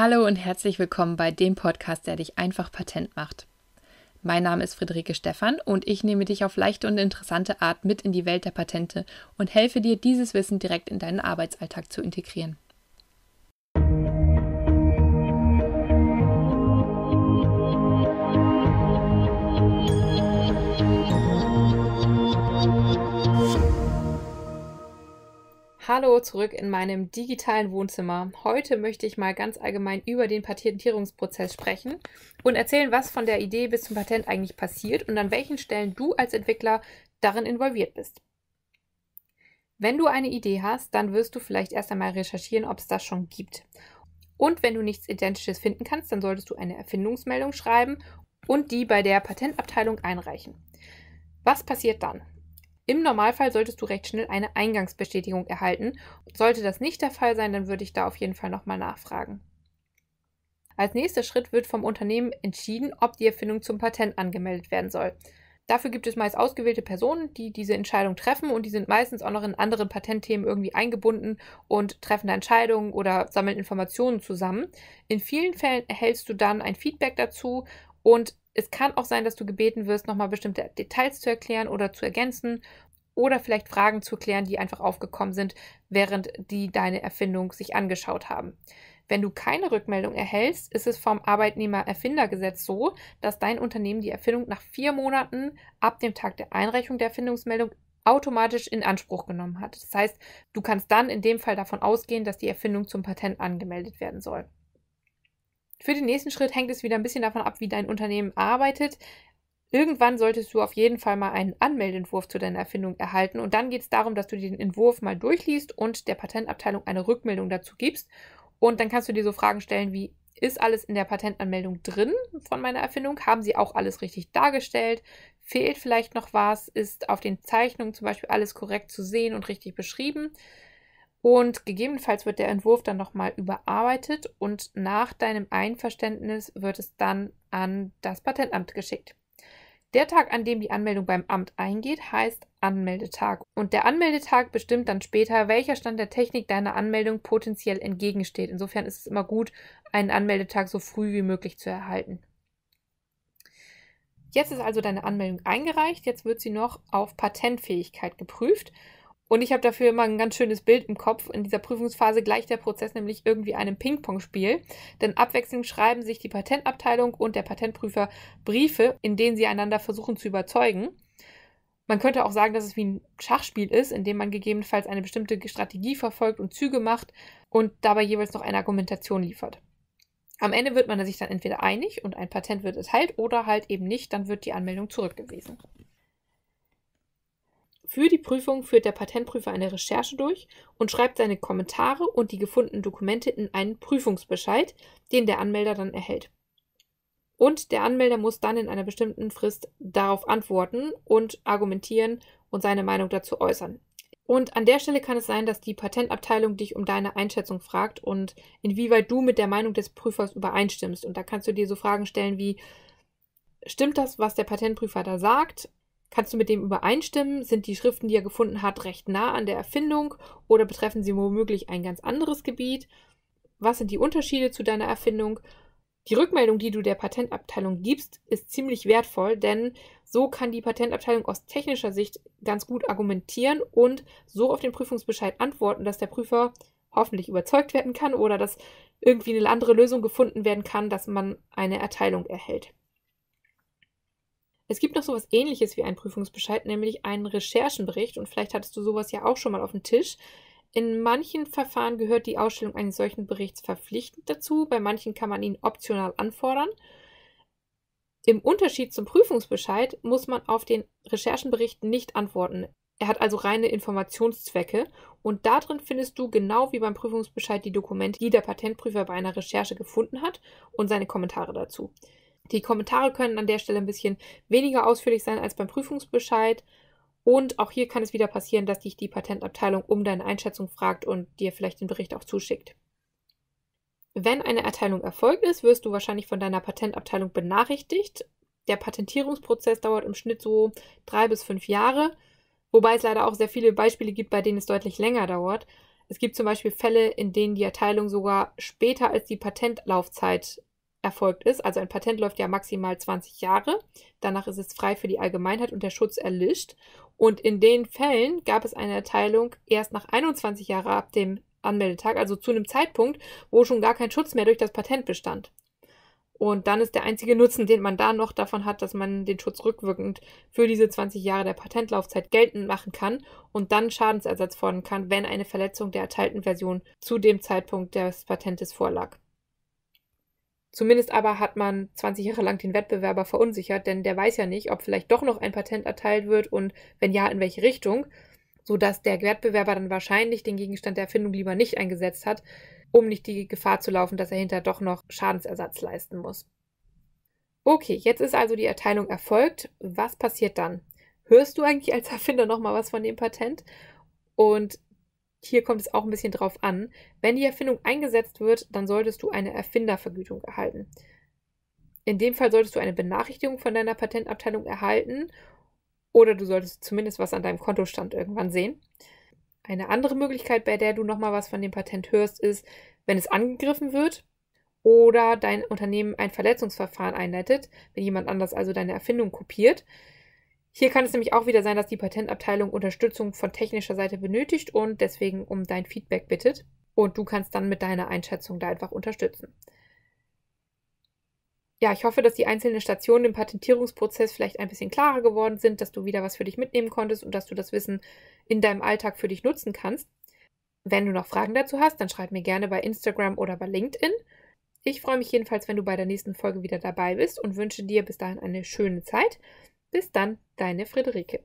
Hallo und herzlich willkommen bei dem Podcast, der dich einfach patent macht. Mein Name ist Friederike Stephan und ich nehme dich auf leichte und interessante Art mit in die Welt der Patente und helfe dir, dieses Wissen direkt in deinen Arbeitsalltag zu integrieren. Hallo zurück in meinem digitalen Wohnzimmer. Heute möchte ich mal ganz allgemein über den Patentierungsprozess sprechen und erzählen, was von der Idee bis zum Patent eigentlich passiert und an welchen Stellen du als Entwickler darin involviert bist. Wenn du eine Idee hast, dann wirst du vielleicht erst einmal recherchieren, ob es das schon gibt. Und wenn du nichts Identisches finden kannst, dann solltest du eine Erfindungsmeldung schreiben und die bei der Patentabteilung einreichen. Was passiert dann? Im Normalfall solltest du recht schnell eine Eingangsbestätigung erhalten. Sollte das nicht der Fall sein, dann würde ich da auf jeden Fall nochmal nachfragen. Als nächster Schritt wird vom Unternehmen entschieden, ob die Erfindung zum Patent angemeldet werden soll. Dafür gibt es meist ausgewählte Personen, die diese Entscheidung treffen und die sind meistens auch noch in anderen Patentthemen irgendwie eingebunden und treffen da Entscheidungen oder sammeln Informationen zusammen. In vielen Fällen erhältst du dann ein Feedback dazu und es kann auch sein, dass du gebeten wirst, nochmal bestimmte Details zu erklären oder zu ergänzen oder vielleicht Fragen zu klären, die einfach aufgekommen sind, während die deine Erfindung sich angeschaut haben. Wenn du keine Rückmeldung erhältst, ist es vom Arbeitnehmererfindergesetz so, dass dein Unternehmen die Erfindung nach vier Monaten ab dem Tag der Einreichung der Erfindungsmeldung automatisch in Anspruch genommen hat. Das heißt, du kannst dann in dem Fall davon ausgehen, dass die Erfindung zum Patent angemeldet werden soll. Für den nächsten Schritt hängt es wieder ein bisschen davon ab, wie dein Unternehmen arbeitet. Irgendwann solltest du auf jeden Fall mal einen Anmeldeentwurf zu deiner Erfindung erhalten und dann geht es darum, dass du den Entwurf mal durchliest und der Patentabteilung eine Rückmeldung dazu gibst. Und dann kannst du dir so Fragen stellen wie, ist alles in der Patentanmeldung drin von meiner Erfindung? Haben sie auch alles richtig dargestellt? Fehlt vielleicht noch was? Ist auf den Zeichnungen zum Beispiel alles korrekt zu sehen und richtig beschrieben? Und gegebenenfalls wird der Entwurf dann nochmal überarbeitet und nach deinem Einverständnis wird es dann an das Patentamt geschickt. Der Tag, an dem die Anmeldung beim Amt eingeht, heißt Anmeldetag. Und der Anmeldetag bestimmt dann später, welcher Stand der Technik deiner Anmeldung potenziell entgegensteht. Insofern ist es immer gut, einen Anmeldetag so früh wie möglich zu erhalten. Jetzt ist also deine Anmeldung eingereicht. Jetzt wird sie noch auf Patentfähigkeit geprüft. Und ich habe dafür immer ein ganz schönes Bild im Kopf. In dieser Prüfungsphase gleicht der Prozess nämlich irgendwie einem Ping-Pong-Spiel. Denn abwechselnd schreiben sich die Patentabteilung und der Patentprüfer Briefe, in denen sie einander versuchen zu überzeugen. Man könnte auch sagen, dass es wie ein Schachspiel ist, in dem man gegebenenfalls eine bestimmte Strategie verfolgt und Züge macht und dabei jeweils noch eine Argumentation liefert. Am Ende wird man sich dann entweder einig und ein Patent wird erteilt oder halt eben nicht, dann wird die Anmeldung zurückgewiesen. Für die Prüfung führt der Patentprüfer eine Recherche durch und schreibt seine Kommentare und die gefundenen Dokumente in einen Prüfungsbescheid, den der Anmelder dann erhält. Und der Anmelder muss dann in einer bestimmten Frist darauf antworten und argumentieren und seine Meinung dazu äußern. Und an der Stelle kann es sein, dass die Patentabteilung dich um deine Einschätzung fragt und inwieweit du mit der Meinung des Prüfers übereinstimmst. Und da kannst du dir so Fragen stellen wie, stimmt das, was der Patentprüfer da sagt? Kannst du mit dem übereinstimmen? Sind die Schriften, die er gefunden hat, recht nah an der Erfindung oder betreffen sie womöglich ein ganz anderes Gebiet? Was sind die Unterschiede zu deiner Erfindung? Die Rückmeldung, die du der Patentabteilung gibst, ist ziemlich wertvoll, denn so kann die Patentabteilung aus technischer Sicht ganz gut argumentieren und so auf den Prüfungsbescheid antworten, dass der Prüfer hoffentlich überzeugt werden kann oder dass irgendwie eine andere Lösung gefunden werden kann, dass man eine Erteilung erhält. Es gibt noch sowas ähnliches wie einen Prüfungsbescheid, nämlich einen Recherchenbericht und vielleicht hattest du sowas ja auch schon mal auf dem Tisch. In manchen Verfahren gehört die Ausstellung eines solchen Berichts verpflichtend dazu, bei manchen kann man ihn optional anfordern. Im Unterschied zum Prüfungsbescheid muss man auf den Recherchenbericht nicht antworten. Er hat also reine Informationszwecke und darin findest du genau wie beim Prüfungsbescheid die Dokumente, die der Patentprüfer bei einer Recherche gefunden hat und seine Kommentare dazu. Die Kommentare können an der Stelle ein bisschen weniger ausführlich sein als beim Prüfungsbescheid. Und auch hier kann es wieder passieren, dass dich die Patentabteilung um deine Einschätzung fragt und dir vielleicht den Bericht auch zuschickt. Wenn eine Erteilung erfolgt ist, wirst du wahrscheinlich von deiner Patentabteilung benachrichtigt. Der Patentierungsprozess dauert im Schnitt so drei bis fünf Jahre, wobei es leider auch sehr viele Beispiele gibt, bei denen es deutlich länger dauert. Es gibt zum Beispiel Fälle, in denen die Erteilung sogar später als die Patentlaufzeit erfolgt ist. Also ein Patent läuft ja maximal 20 Jahre. Danach ist es frei für die Allgemeinheit und der Schutz erlischt. Und in den Fällen gab es eine Erteilung erst nach 21 Jahren ab dem Anmeldetag, also zu einem Zeitpunkt, wo schon gar kein Schutz mehr durch das Patent bestand. Und dann ist der einzige Nutzen, den man da noch davon hat, dass man den Schutz rückwirkend für diese 20 Jahre der Patentlaufzeit geltend machen kann und dann Schadensersatz fordern kann, wenn eine Verletzung der erteilten Version zu dem Zeitpunkt des Patentes vorlag. Zumindest aber hat man 20 Jahre lang den Wettbewerber verunsichert, denn der weiß ja nicht, ob vielleicht doch noch ein Patent erteilt wird und wenn ja, in welche Richtung, sodass der Wettbewerber dann wahrscheinlich den Gegenstand der Erfindung lieber nicht eingesetzt hat, um nicht die Gefahr zu laufen, dass er hinterher doch noch Schadensersatz leisten muss. Okay, jetzt ist also die Erteilung erfolgt. Was passiert dann? Hörst du eigentlich als Erfinder nochmal was von dem Patent? Und hier kommt es auch ein bisschen drauf an. Wenn die Erfindung eingesetzt wird, dann solltest du eine Erfindervergütung erhalten. In dem Fall solltest du eine Benachrichtigung von deiner Patentabteilung erhalten oder du solltest zumindest was an deinem Kontostand irgendwann sehen. Eine andere Möglichkeit, bei der du nochmal was von dem Patent hörst, ist, wenn es angegriffen wird oder dein Unternehmen ein Verletzungsverfahren einleitet, wenn jemand anders also deine Erfindung kopiert. Hier kann es nämlich auch wieder sein, dass die Patentabteilung Unterstützung von technischer Seite benötigt und deswegen um dein Feedback bittet. Und du kannst dann mit deiner Einschätzung da einfach unterstützen. Ja, ich hoffe, dass die einzelnen Stationen im Patentierungsprozess vielleicht ein bisschen klarer geworden sind, dass du wieder was für dich mitnehmen konntest und dass du das Wissen in deinem Alltag für dich nutzen kannst. Wenn du noch Fragen dazu hast, dann schreib mir gerne bei Instagram oder bei LinkedIn. Ich freue mich jedenfalls, wenn du bei der nächsten Folge wieder dabei bist und wünsche dir bis dahin eine schöne Zeit. Bis dann deine Friederike